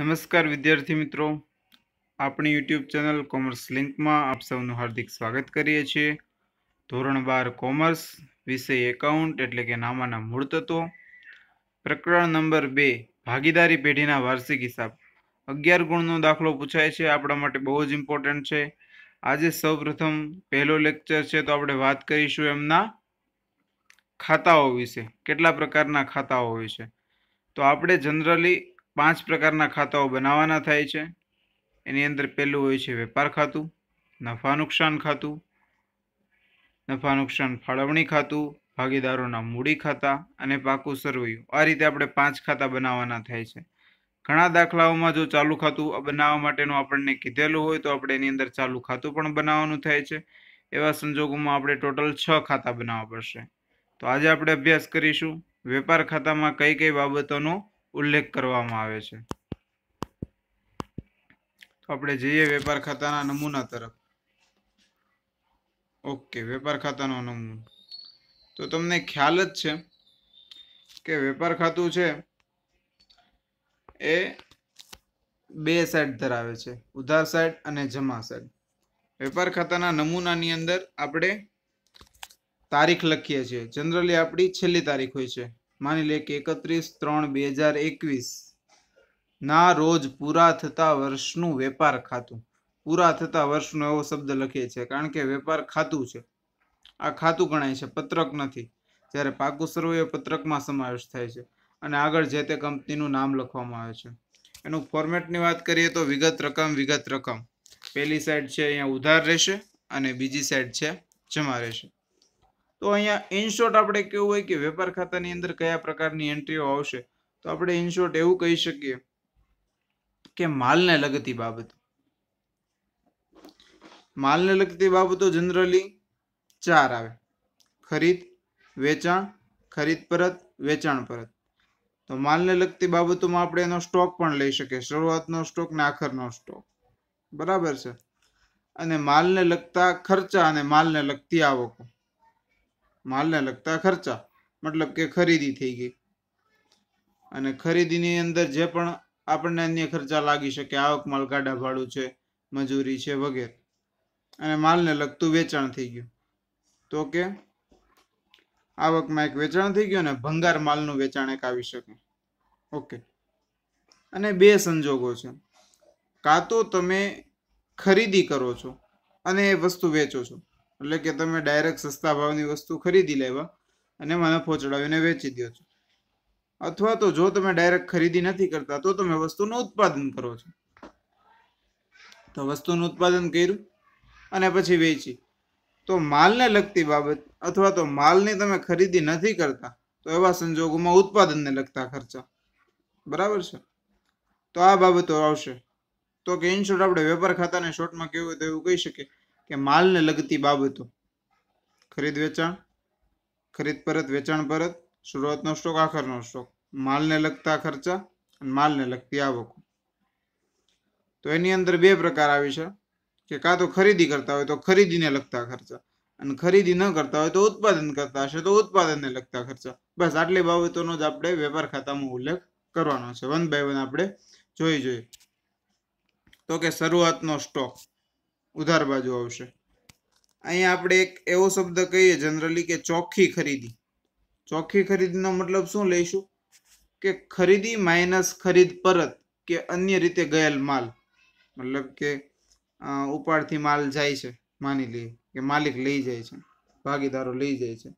નમસ્કાર વિદ્યાર્થી મિત્રો આપણી યુટ્યુબ ચેનલ કોમર્સ લિંકમાં આપ સૌનું હાર્દિક સ્વાગત કરીએ છીએ ધોરણ બાર કોમર્સ વિષય એકાઉન્ટ એટલે કે નામાના મૂળ તત્વો પ્રકરણ નંબર બે ભાગીદારી પેઢીના વાર્ષિક હિસાબ અગિયાર ગુણનો દાખલો પૂછાય છે આપણા માટે બહુ જ ઇમ્પોર્ટન્ટ છે આજે સૌપ્રથમ પહેલો લેક્ચર છે તો આપણે વાત કરીશું એમના ખાતાઓ વિશે કેટલા પ્રકારના ખાતાઓ હોય છે તો આપણે જનરલી પાંચ પ્રકારના ખાતાઓ બનાવવાના થાય છે એની અંદર પહેલું હોય છે વેપાર ખાતું નફા નુકસાન ખાતું નફા નુકસાન ફાળવણી ખાતું ભાગીદારોના મૂડી ખાતા અને પાકું સરવૈયું આ રીતે આપણે પાંચ ખાતા બનાવવાના થાય છે ઘણા દાખલાઓમાં જો ચાલુ ખાતું બનાવવા માટેનું આપણને કીધેલું હોય તો આપણે એની અંદર ચાલુ ખાતું પણ બનાવવાનું થાય છે એવા સંજોગોમાં આપણે ટોટલ છ ખાતા બનાવવા પડશે તો આજે આપણે અભ્યાસ કરીશું વેપાર ખાતામાં કઈ કઈ બાબતોનો ઉલ્લેખ કરવામાં આવે છે આપણે જઈએ વેપાર ખાતાના નમૂના તરફ ઓકે વેપાર ખાતાનો નમૂનો તો તમને ખ્યાલ જ છે કે વેપાર ખાતું છે એ બે સાઈડ ધરાવે છે ઉધાર સાઈડ અને જમા સાઈડ વેપાર ખાતાના નમૂનાની અંદર આપણે તારીખ લખીએ છીએ જનરલી આપણી છેલ્લી તારીખ હોય છે માની લે કે એકત્રીસ ત્રણ બે હજાર એકવીસ ના રોજ પૂરા થતા વર્ષનું વેપાર ખાતું પૂરા થતા વર્ષનો એવો શબ્દ લખીએ છીએ કારણ કે વેપાર ખાતું છે આ ખાતું ગણાય છે પત્રક નથી જ્યારે પાકું સર્વે પત્રકમાં સમાવેશ થાય છે અને આગળ જે તે કંપનીનું નામ લખવામાં આવે છે એનું ફોર્મેટની વાત કરીએ તો વિગત રકમ વિગત રકમ પહેલી સાઈડ છે અહીંયા ઉધાર રહેશે અને બીજી સાઈડ છે જમા રહેશે તો અહીંયા ઇનશોર્ટ આપણે કેવું હોય કે વેપાર ખાતાની અંદર કયા પ્રકારની એન્ટ્રીઓ આવશે તો આપણે ઇનશોર્ટ એવું કહી શકીએ કે માલને લગતી બાબતો માલને લગતી બાબતો જનરલી ચાર આવે ખરીદ વેચાણ ખરીદ પરત વેચાણ પરત તો માલને લગતી બાબતોમાં આપણે એનો સ્ટોક પણ લઈ શકીએ શરૂઆતનો સ્ટોક ને આખરનો સ્ટોક બરાબર છે અને માલને લગતા ખર્ચા અને માલને લગતી આવકો માલને લગતા ખર્ચા મતલબ કે ખરીદી થઈ ગઈ અને ખરીદીની અંદર જે પણ આપણને અન્ય ખર્ચા લાગી શકે આવક માલ ગાડા ભાડું છે મજૂરી છે વગેરે અને માલને લગતું વેચાણ થઈ ગયું તો કે આવકમાં એક વેચાણ થઈ ગયું અને ભંગાર માલનું વેચાણ એક આવી શકે ઓકે અને બે સંજોગો છે કાં તો તમે ખરીદી કરો છો અને એ વસ્તુ વેચો છો એટલે કે તમે ડાયરેક્ટ સસ્તા ભાવની વસ્તુ ખરીદી લેવા અને મને પહોંચડાવીને વેચી દો છો અથવા તો જો તમે ડાયરેક્ટ ખરીદી નથી કરતા તો તમે વસ્તુનું ઉત્પાદન કરો છો તો વસ્તુનું ઉત્પાદન કર્યું અને પછી વેચી તો માલને લગતી બાબત અથવા તો માલની તમે ખરીદી નથી કરતા તો એવા સંજોગોમાં ઉત્પાદનને લગતા ખર્ચા બરાબર છે તો આ બાબતો આવશે તો કે ઇન શોર્ટ આપણે વેપાર ખાતાને શોર્ટમાં કેવું હોય તો એવું કહી શકીએ કે માલને લગતી બાબતો ખરીદ વેચાણ ખરીદ પરત વેચાણ પરત શરૂઆતનો સ્ટોક આખરનો સ્ટોક માલને લગતા ખર્ચા અને માલને લગતી આવકો તો એની અંદર બે પ્રકાર આવી છે કે કાં તો ખરીદી કરતા હોય તો ખરીદીને લગતા ખર્ચા અને ખરીદી ન કરતા હોય તો ઉત્પાદન કરતા હશે તો ઉત્પાદનને લગતા ખર્ચા બસ આટલી બાબતોનો જ આપણે વેપાર ખાતામાં ઉલ્લેખ કરવાનો છે વન બાય વન આપણે જોઈ જોઈએ તો કે શરૂઆતનો સ્ટોક ઉધાર બાજુ આવશે અહીંયા આપણે એક એવો શબ્દ કહીએ જનરલી કે ચોખ્ખી ખરીદી ચોખ્ખી ખરીદીનો મતલબ શું લઈશું કે ખરીદી માઇનસ ખરીદ પરત કે અન્ય રીતે ગયેલ માલ મતલબ કે ઉપાડથી માલ જાય છે માની લઈએ કે માલિક લઈ જાય છે ભાગીદારો લઈ જાય છે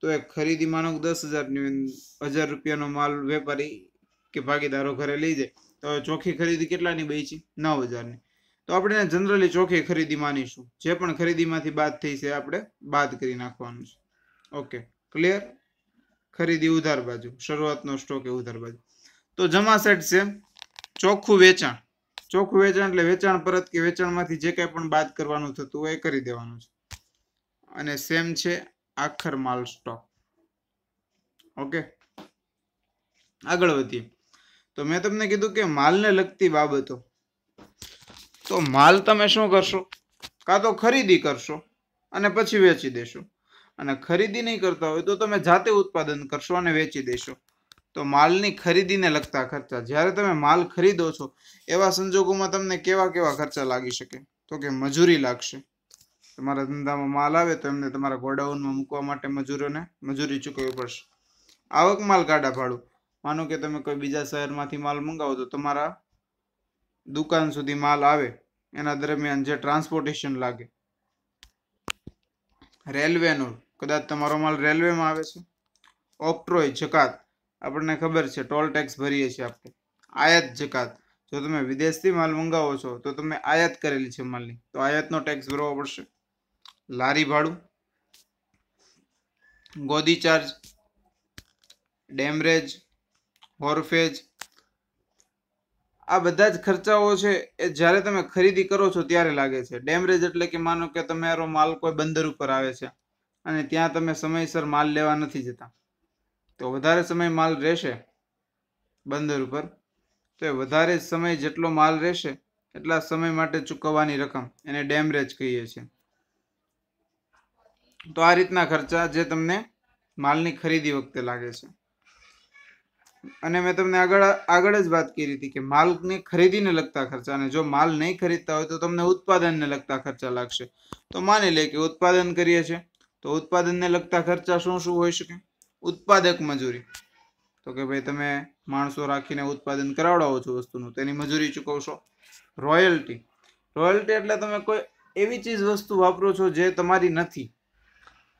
તો એ ખરીદી માનો દસ હજારની હજાર રૂપિયાનો માલ વેપારી કે ભાગીદારો ઘરે લઈ જાય તો ચોખ્ખી ખરીદી કેટલાની બેચી નવ હજારની તો આપણે જનરલી ચોખ્ખી ખરીદી માનીશું જે પણ ખરીદીમાંથી બાદ થઈ છે આપણે બાદ કરી નાખવાનું છે ઓકે ક્લિયર ખરીદી ઉધાર બાજુ શરૂઆતનો સ્ટોક એ ઉધાર બાજુ તો જમા સેટ છે ચોખ્ખું વેચાણ ચોખ્ખું વેચાણ એટલે વેચાણ પરત કે વેચાણમાંથી જે કાંઈ પણ બાદ કરવાનું થતું હોય એ કરી દેવાનું છે અને સેમ છે આખર માલ સ્ટોક ઓકે આગળ વધીએ તો મેં તમને કીધું કે માલને લગતી બાબતો તો માલ તમે શું કરશો કાં તો ખરીદી કરશો અને પછી વેચી દેશો અને ખરીદી નહીં કરતા હોય તો તમે જાતે ઉત્પાદન કરશો અને વેચી દેશો તો માલની ખરીદીને લગતા ખર્ચા જ્યારે તમે માલ ખરીદો છો એવા સંજોગોમાં તમને કેવા કેવા ખર્ચા લાગી શકે તો કે મજૂરી લાગશે તમારા ધંધામાં માલ આવે તો એમને તમારા ગોડાઉનમાં મૂકવા માટે મજૂરોને મજૂરી ચૂકવવી પડશે આવક માલ કાઢા ભાડું માનો કે તમે કોઈ બીજા શહેરમાંથી માલ મંગાવો તો તમારા દુકાન સુધી માલ આવે એના દરમિયાન જે ટ્રાન્સપોર્ટેશન લાગે રેલવેનો કદાચ તમારો માલ રેલવેમાં આવે છે ઓક્ટ્રોય જકાત આપણને ખબર છે ટોલ ટેક્સ ભરીએ છીએ આપણે આયાત જકાત જો તમે વિદેશથી માલ મંગાવો છો તો તમે આયાત કરેલી છે માલની તો આયાતનો ટેક્સ ભરવો પડશે લારી ભાડું ગોદી ચાર્જ ડેમરેજ હોરફેજ આ બધા જ ખર્ચાઓ છે એ જ્યારે તમે ખરીદી કરો છો ત્યારે લાગે છે ડેમરેજ એટલે કે માનો કે તમારો માલ કોઈ બંદર ઉપર આવે છે અને ત્યાં તમે સમયસર માલ લેવા નથી જતા તો વધારે સમય માલ રહેશે બંદર ઉપર તો એ વધારે સમય જેટલો માલ રહેશે એટલા સમય માટે ચૂકવવાની રકમ એને ડેમરેજ કહીએ છીએ તો આ રીતના ખર્ચા જે તમને માલની ખરીદી વખતે લાગે છે અને મેં તમને આગળ આગળ જ વાત કરી હતી કે માલને ખરીદીને લગતા ખર્ચા અને જો માલ નહીં ખરીદતા હોય તો તમને ઉત્પાદનને લગતા ખર્ચા લાગશે તો માની લે કે ઉત્પાદન કરીએ છીએ તો ઉત્પાદનને લગતા ખર્ચા શું શું હોઈ શકે ઉત્પાદક મજૂરી તો કે ભાઈ તમે માણસો રાખીને ઉત્પાદન કરાવડાવો છો વસ્તુનું તેની મજૂરી ચૂકવશો રોયલ્ટી રોયલ્ટી એટલે તમે કોઈ એવી ચીજ વસ્તુ વાપરો છો જે તમારી નથી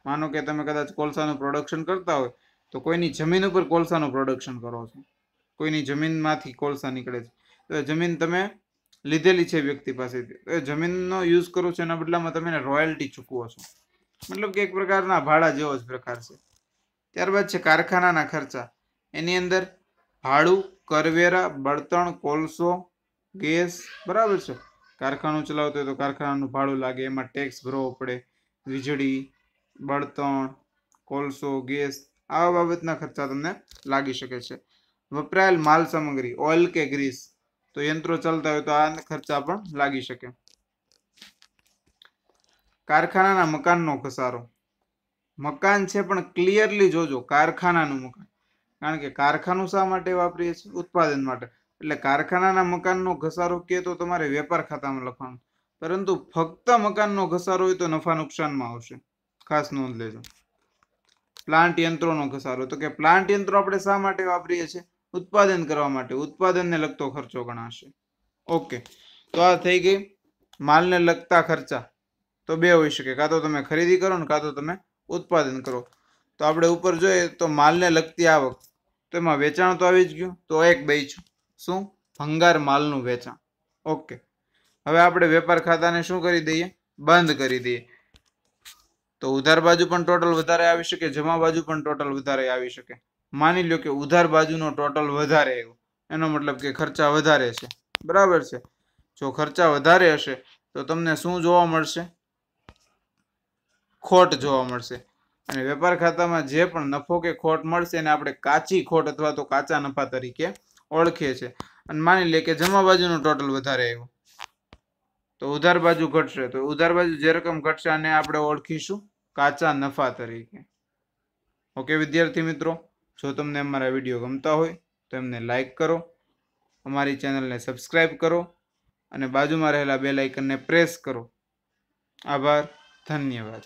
માનો કે તમે કદાચ કોલસાનું પ્રોડક્શન કરતા હોય તો કોઈની જમીન ઉપર કોલસાનું પ્રોડક્શન કરો છો કોઈની જમીનમાંથી કોલસા નીકળે છે તો એ જમીન તમે લીધેલી છે વ્યક્તિ પાસેથી તો એ જમીનનો યુઝ કરો છો એના બદલામાં તમે રોયલ્ટી ચૂકવો છો મતલબ કે એક પ્રકારના ભાડા જેવો જ પ્રકાર છે ત્યારબાદ છે કારખાનાના ખર્ચા એની અંદર ભાડું કરવેરા બળતણ કોલસો ગેસ બરાબર છે કારખાનું ચલાવતો હોય તો કારખાનાનું ભાડું લાગે એમાં ટેક્સ ભરવો પડે વીજળી બળતણ કોલસો ગેસ આવા બાબતના ખર્ચા તમને લાગી શકે છે વપરાયેલ માલ સામગ્રી ઓઇલ કે ગ્રીસ તો યંત્રો ચાલતા હોય તો આ ખર્ચા પણ લાગી શકે કારખાનાના મકાનનો ઘસારો મકાન છે પણ ક્લિયરલી જોજો કારખાનાનું મકાન કારણ કે કારખાનું શા માટે વાપરીએ છીએ ઉત્પાદન માટે એટલે કારખાનાના મકાનનો ઘસારો કે તો તમારે વેપાર ખાતામાં લખવાનું પરંતુ ફક્ત મકાનનો ઘસારો હોય તો નફા નુકસાનમાં આવશે ખાસ નોંધ લેજો પ્લાન્ટ યંત્રોનો ઘસારો તો કે પ્લાન્ટ યંત્રો આપણે શા માટે વાપરીએ છીએ ઉત્પાદન કરવા માટે ઉત્પાદનને લગતો ખર્ચો ગણાશે ઓકે તો આ થઈ ગઈ માલને લગતા ખર્ચા તો બે હોઈ શકે કાં તો તમે ખરીદી કરો ને કાં તો તમે ઉત્પાદન કરો તો આપણે ઉપર જોઈએ તો માલને લગતી આવક તો એમાં વેચાણ તો આવી જ ગયું તો એક બે બેચું શું ભંગાર માલનું વેચાણ ઓકે હવે આપણે વેપાર ખાતાને શું કરી દઈએ બંધ કરી દઈએ તો ઉધાર બાજુ પણ ટોટલ વધારે આવી શકે જમા બાજુ પણ ટોટલ વધારે આવી શકે માની લો કે ઉધાર બાજુનો ટોટલ વધારે આવ્યો એનો મતલબ કે ખર્ચા વધારે છે બરાબર છે જો ખર્ચા વધારે હશે તો તમને શું જોવા મળશે ખોટ જોવા મળશે અને વેપાર ખાતામાં જે પણ નફો કે ખોટ મળશે એને આપણે કાચી ખોટ અથવા તો કાચા નફા તરીકે ઓળખીએ છીએ અને માની લે કે જમા બાજુનો ટોટલ વધારે આવ્યો તો ઉધાર બાજુ ઘટશે તો ઉધાર બાજુ જે રકમ ઘટશે આને આપણે ઓળખીશું કાચા નફા તરીકે ઓકે વિદ્યાર્થી મિત્રો જો તમને અમારા વિડીયો ગમતા હોય તો એમને લાઇક કરો અમારી ચેનલને સબસ્ક્રાઈબ કરો અને બાજુમાં રહેલા બે લાઇકનને પ્રેસ કરો આભાર ધન્યવાદ